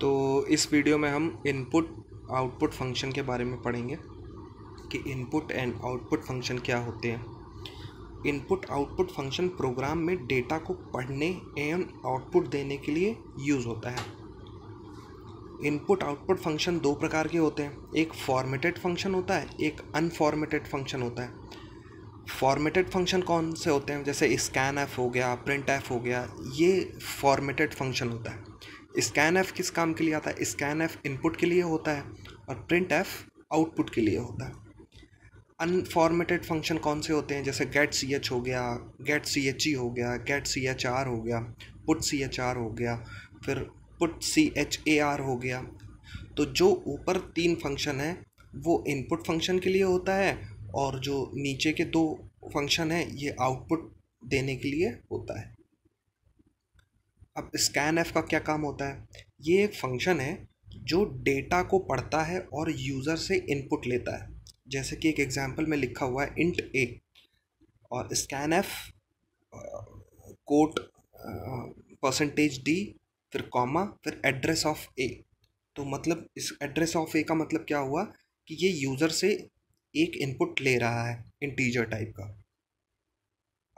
तो इस वीडियो में हम इनपुट आउटपुट फंक्शन के बारे में पढ़ेंगे कि इनपुट एंड आउटपुट फंक्शन क्या होते हैं इनपुट आउटपुट फंक्शन प्रोग्राम में डेटा को पढ़ने एवं आउटपुट देने के लिए यूज़ होता है इनपुट आउटपुट फंक्शन दो प्रकार के होते हैं एक फॉर्मेटेड फंक्शन होता है एक अनफॉर्मेटेड फंक्शन होता है फॉर्मेटेड फंक्शन कौन से होते हैं जैसे स्कैन ऐप हो गया प्रिंट ऐप हो गया ये फॉर्मेटेड फंक्शन होता है स्कैन एफ किस काम के लिए आता है स्कैन एफ इनपुट के लिए होता है और प्रिंट एफ आउटपुट के लिए होता है अनफॉर्मेटेड फंक्शन कौन से होते हैं जैसे गेट सी एच हो गया गेट सी एच ई हो गया गेट सी एच आर हो गया पुट सी एच आर हो गया फिर put C H A R हो गया तो जो ऊपर तीन फंक्शन है वो इनपुट फंक्शन के लिए होता है और जो नीचे के दो फंक्शन है ये आउटपुट देने के लिए होता है अब स्कैन एफ का क्या काम होता है ये एक फंक्शन है जो डेटा को पढ़ता है और यूज़र से इनपुट लेता है जैसे कि एक एग्जांपल में लिखा हुआ है इंट ए और scan F quote percentage D फिर कॉमा फिर एड्रेस ऑफ ए तो मतलब इस एड्रेस ऑफ ए का मतलब क्या हुआ कि ये यूज़र से एक इनपुट ले रहा है इंटीजर टाइप का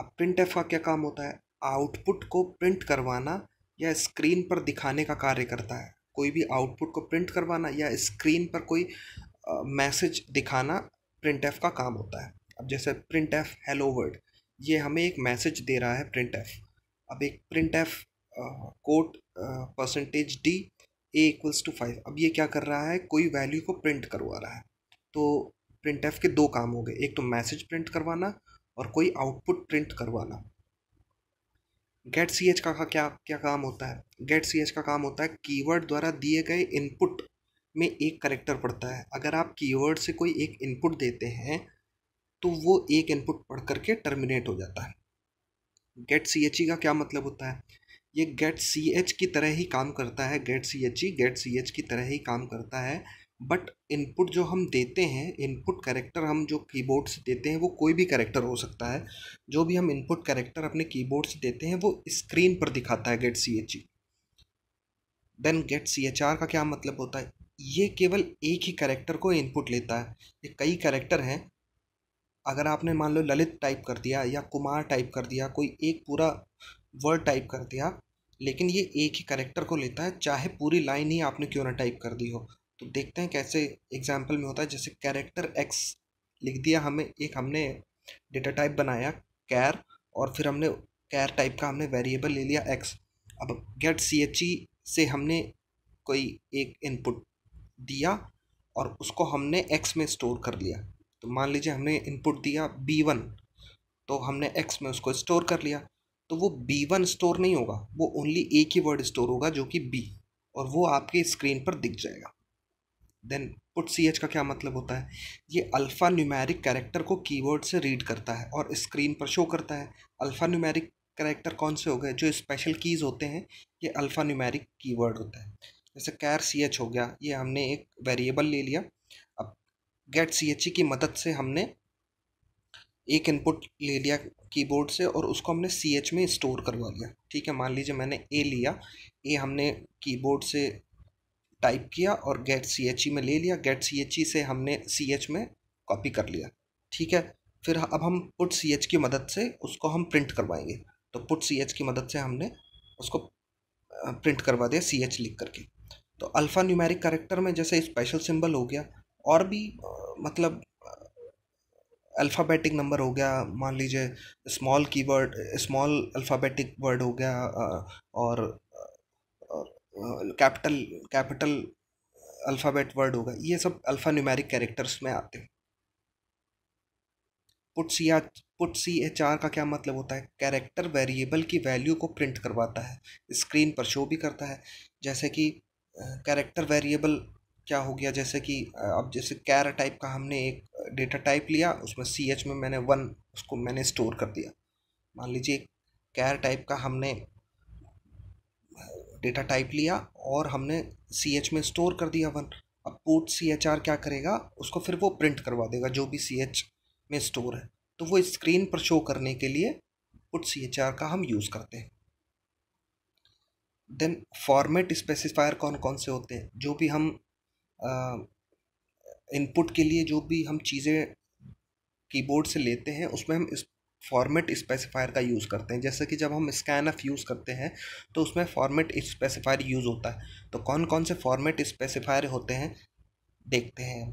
अब प्रिंट एफ का क्या काम होता है आउटपुट को प्रिंट करवाना या स्क्रीन पर दिखाने का कार्य करता है कोई भी आउटपुट को प्रिंट करवाना या स्क्रीन पर कोई मैसेज दिखाना प्रिंट का काम होता है अब जैसे प्रिंट एफ हेलो वर्ड ये हमें एक मैसेज दे रहा है प्रिंट एफ अब एक print F quote percentage D A equals to five अब ये क्या कर रहा है कोई वैल्यू को प्रिंट करवा रहा है तो प्रिंट एफ के दो काम हो गए एक तो मैसेज प्रिंट करवाना और कोई आउटपुट प्रिंट करवाना गेट सी एच का, का क्या क्या काम होता है गेट सी एच का काम होता है कीवर्ड द्वारा दिए गए इनपुट में एक करेक्टर पड़ता है अगर आप कीवर्ड से कोई एक इनपुट देते हैं तो वो एक इनपुट पढ़ करके टर्मिनेट हो जाता है गेट सी एच ई का क्या मतलब होता है ये गेट सी एच की तरह ही काम करता है get C H E get C H की तरह ही काम करता है बट इनपुट जो हम देते हैं इनपुट करेक्टर हम जो कीबोर्ड से देते हैं वो कोई भी करेक्टर हो सकता है जो भी हम इनपुट करेक्टर अपने कीबोर्ड से देते हैं वो स्क्रीन पर दिखाता है get C H E then get C H R का क्या मतलब होता है ये केवल एक ही करेक्टर को इनपुट लेता है ये कई करेक्टर हैं अगर आपने मान लो ललित टाइप कर दिया या कुमार टाइप कर दिया कोई एक पूरा वर्ड टाइप कर दिया लेकिन ये एक ही करेक्टर को लेता है चाहे पूरी लाइन ही आपने क्यों ना टाइप कर दी हो तो देखते हैं कैसे एग्जाम्पल में होता है जैसे कैरेक्टर एक्स लिख दिया हमें एक हमने डेटा टाइप बनाया कैर और फिर हमने कैर टाइप का हमने वेरिएबल ले लिया एक्स अब गेट सी एच ई से हमने कोई एक इनपुट दिया और उसको हमने एक्स में स्टोर कर लिया तो मान लीजिए हमने इनपुट दिया बी वन तो हमने एक्स में उसको स्टोर कर लिया तो वो बी वन स्टोर नहीं होगा वो ओनली एक ही वर्ड स्टोर होगा जो कि बी और वो आपके स्क्रीन पर दिख जाएगा देन पुट सी एच का क्या मतलब होता है ये अल्फ़ा न्यूमेरिक कैरेक्टर को कीवर्ड से रीड करता है और स्क्रीन पर शो करता है अल्फ़ा न्यूमेरिक कैरेक्टर कौन से हो गए जो स्पेशल कीज़ होते हैं ये अल्फ़ा न्यूमेरिक कीवर्ड होता है जैसे कैर सी एच हो गया ये हमने एक वेरिएबल ले लिया अब गेट सी एच ई की मदद से हमने एक इनपुट ले लिया कीबोर्ड से और उसको हमने सी एच में स्टोर करवा लिया ठीक है मान लीजिए मैंने ए लिया ए हमने कीबोर्ड से टाइप किया और गेट सी एच ई में ले लिया गेट सी एच ई से हमने सी एच में कॉपी कर लिया ठीक है फिर अब हम पुट सी एच की मदद से उसको हम प्रिंट करवाएंगे तो पुट सी एच की मदद से हमने उसको प्रिंट करवा दिया सी एच लिख करके तो अल्फ़ा न्यूमेरिक करेक्टर में जैसे स्पेशल सिंबल हो गया और भी मतलब अल्फ़ाबेटिक नंबर हो गया मान लीजिए small keyword small alphabetic word हो गया और कैपिटल कैपिटल अल्फ़ाबेट वर्ड होगा ये सब अल्फ़ा न्यूमेरिक कैरेक्टर्स में आते हैं put C R put C H R का क्या मतलब होता है कैरेक्टर वेरिएबल की वैल्यू को प्रिंट करवाता है स्क्रीन पर शो भी करता है जैसे कि कैरेक्टर वेरिएबल क्या हो गया जैसे कि अब जैसे कैर टाइप का हमने एक डेटा टाइप लिया उसमें सी एच में मैंने वन उसको मैंने स्टोर कर दिया मान लीजिए कैर टाइप का हमने डेटा टाइप लिया और हमने सी एच में स्टोर कर दिया वन अब पोर्ट सी एच आर क्या करेगा उसको फिर वो प्रिंट करवा देगा जो भी सी एच में स्टोर है तो वो स्क्रीन पर शो करने के लिए पुट सी एच आर का हम यूज़ करते हैं देन फॉर्मेट स्पेसिफायर कौन कौन से होते हैं जो भी हम इनपुट के लिए जो भी हम चीज़ें कीबोर्ड से लेते हैं उसमें हम फॉर्मेट स्पेसिफायर का यूज़ करते हैं जैसे कि जब हम स्कैन एफ यूज़ करते हैं तो उसमें फॉर्मेट स्पेसिफायर यूज़ होता है तो कौन कौन से फॉर्मेट स्पेसिफायर होते हैं देखते हैं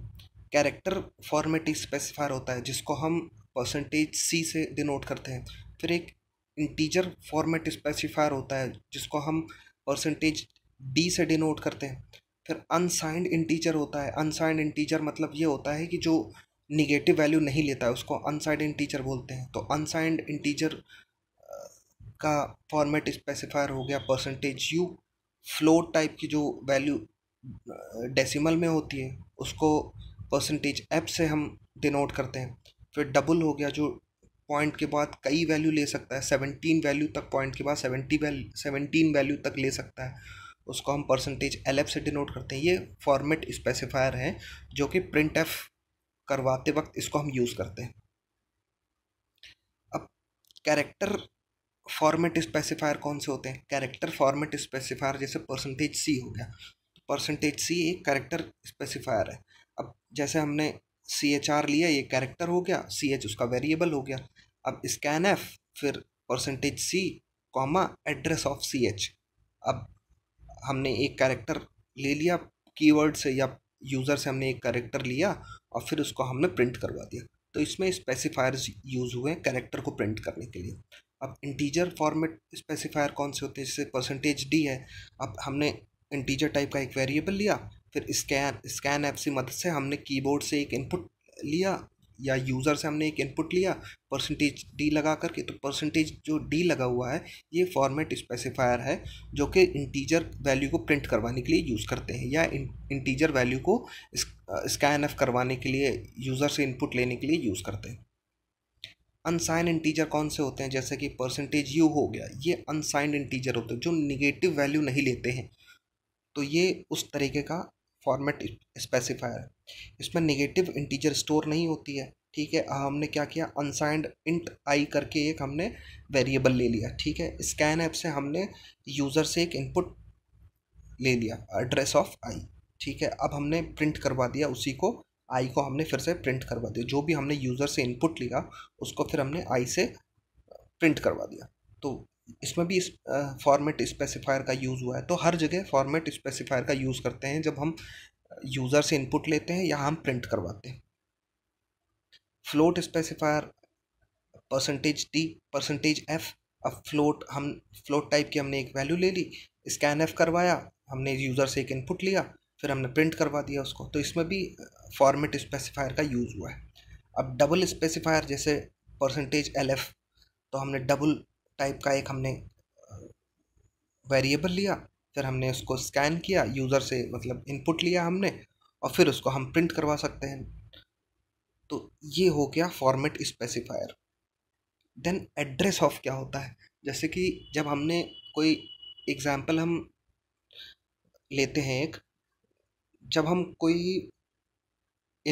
कैरेक्टर फॉर्मेट स्पेसिफायर होता है जिसको हम परसेंटेज सी से डिनोट करते हैं फिर एक इंटीजर फॉर्मेट स्पेसिफायर होता है जिसको हम परसेंटेज डी से डिनोट करते हैं फिर अनसाइंड इंटीजर होता है अनसाइंड इंटीजर मतलब ये होता है कि जो निगेटिव वैल्यू नहीं लेता है उसको अनसाइंड इंटीजर बोलते हैं तो अनसाइंड इंटीजर का फॉर्मेट स्पेसिफायर हो गया परसेंटेज यू फ्लोट टाइप की जो वैल्यू डेसिमल में होती है उसको परसेंटेज एप से हम डिनोट करते हैं फिर डबल हो गया जो पॉइंट के बाद कई वैल्यू ले सकता है सेवनटीन वैल्यू तक पॉइंट के बाद सेवेंटी वैल्यू सेवनटीन वैल्यू तक ले सकता है उसको हम परसेंटेज एल से डिनोट करते हैं ये फॉर्मेट स्पेसिफायर हैं जो कि प्रिंट एफ करवाते वक्त इसको हम यूज़ करते हैं अब कैरेक्टर फॉर्मेट स्पेसिफायर कौन से होते हैं कैरेक्टर फॉर्मेट स्पेसिफायर जैसे परसेंटेज सी हो गया परसेंटेज तो सी एक कैरेक्टर स्पेसिफायर है अब जैसे हमने सी एच आर लिया ये कैरेक्टर हो गया सी एच उसका वेरिएबल हो गया अब स्कैन एफ फिर percentage C comma address of C H अब हमने एक कैरेक्टर ले लिया कीवर्ड से या यूज़र से हमने एक कैरेक्टर लिया और फिर उसको हमने प्रिंट करवा दिया तो इसमें स्पेसिफायर्स यूज़ हुए हैं कैरेक्टर को प्रिंट करने के लिए अब इंटीजर फॉर्मेट स्पेसिफायर कौन से होते हैं जैसे परसेंटेज डी है अब हमने इंटीजर टाइप का एक वेरिएबल लिया फिर स्कैन स्कैन ऐप से मदद से हमने कीबोर्ड से एक इनपुट लिया या यूज़र से हमने एक इनपुट लिया परसेंटेज डी लगा करके तो परसेंटेज जो डी लगा हुआ है ये फॉर्मेट स्पेसिफायर है जो कि इंटीजर वैल्यू को प्रिंट करवाने के लिए यूज़ करते हैं या इंटीजर वैल्यू को स्कैन एफ करवाने के लिए यूज़र से इनपुट लेने के लिए यूज़ करते हैं अनसाइन इंटीजर कौन से होते हैं जैसे कि परसेंटेज यू हो गया ये अनसाइंड इंटीजर होते हैं जो निगेटिव वैल्यू नहीं लेते हैं तो ये उस तरीके का फॉर्मेट स्पेसिफायर इसमें नेगेटिव इंटीजर स्टोर नहीं होती है ठीक है हाँ, हमने क्या किया अनसाइंड इंट आई करके एक हमने वेरिएबल ले लिया ठीक है स्कैन ऐप से हमने यूज़र से एक इनपुट ले लिया एड्रेस ऑफ आई ठीक है अब हमने प्रिंट करवा दिया उसी को आई को हमने फिर से प्रिंट करवा दिया जो भी हमने यूज़र से इनपुट लिया उसको फिर हमने आई से प्रिंट करवा दिया तो इसमें भी इस फॉर्मेट स्पेसिफायर का यूज़ हुआ है तो हर जगह फॉर्मेट स्पेसिफायर का यूज़ करते हैं जब हम यूज़र से इनपुट लेते हैं या हम प्रिंट करवाते हैं float specifier percentage T percentage F अब फ्लोट हम फ्लोट टाइप की हमने एक वैल्यू ले ली स्कैन एफ करवाया हमने यूज़र से एक इनपुट लिया फिर हमने प्रिंट करवा दिया उसको तो इसमें भी फॉर्मेट स्पेसिफायर का यूज़ हुआ है अब डबल स्पेसिफायर जैसे परसेंटेज एल एफ तो हमने डबल टाइप का एक हमने वेरिएबल लिया फिर हमने उसको स्कैन किया यूज़र से मतलब इनपुट लिया हमने और फिर उसको हम प्रिंट करवा सकते हैं तो ये हो गया format specifier then address of क्या होता है जैसे कि जब हमने कोई एग्ज़ाम्पल हम लेते हैं एक जब हम कोई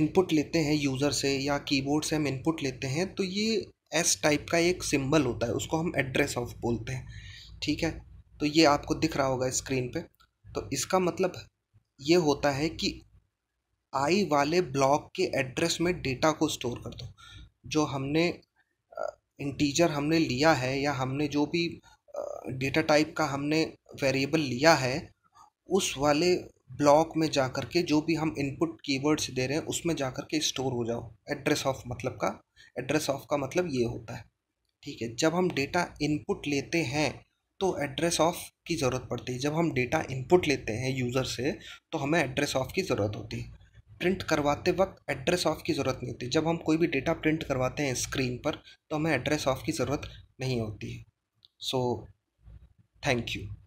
इनपुट लेते हैं यूज़र से या कीबोर्ड से हम इनपुट लेते हैं तो ये एस टाइप का एक सिंबल होता है उसको हम एड्रेस ऑफ बोलते हैं ठीक है तो ये आपको दिख रहा होगा स्क्रीन पे तो इसका मतलब ये होता है कि आई वाले ब्लॉक के एड्रेस में डेटा को स्टोर कर दो जो हमने इंटीजर हमने लिया है या हमने जो भी डेटा टाइप का हमने वेरिएबल लिया है उस वाले ब्लॉक में जा कर के जो भी हम इनपुट कीवर्ड्स दे रहे हैं उसमें जा कर के स्टोर हो जाओ एड्रेस ऑफ मतलब का एड्रेस ऑफ का मतलब ये होता है ठीक है जब हम डेटा इनपुट लेते हैं तो एड्रेस ऑफ की ज़रूरत पड़ती है जब हम डेटा इनपुट लेते हैं यूज़र से तो हमें एड्रेस ऑफ की ज़रूरत होती है प्रिंट करवाते वक्त एड्रेस ऑफ की ज़रूरत नहीं होती जब हम कोई भी डेटा प्रिंट करवाते हैं स्क्रीन पर तो हमें एड्रेस ऑफ की ज़रूरत नहीं होती है सो थैंक यू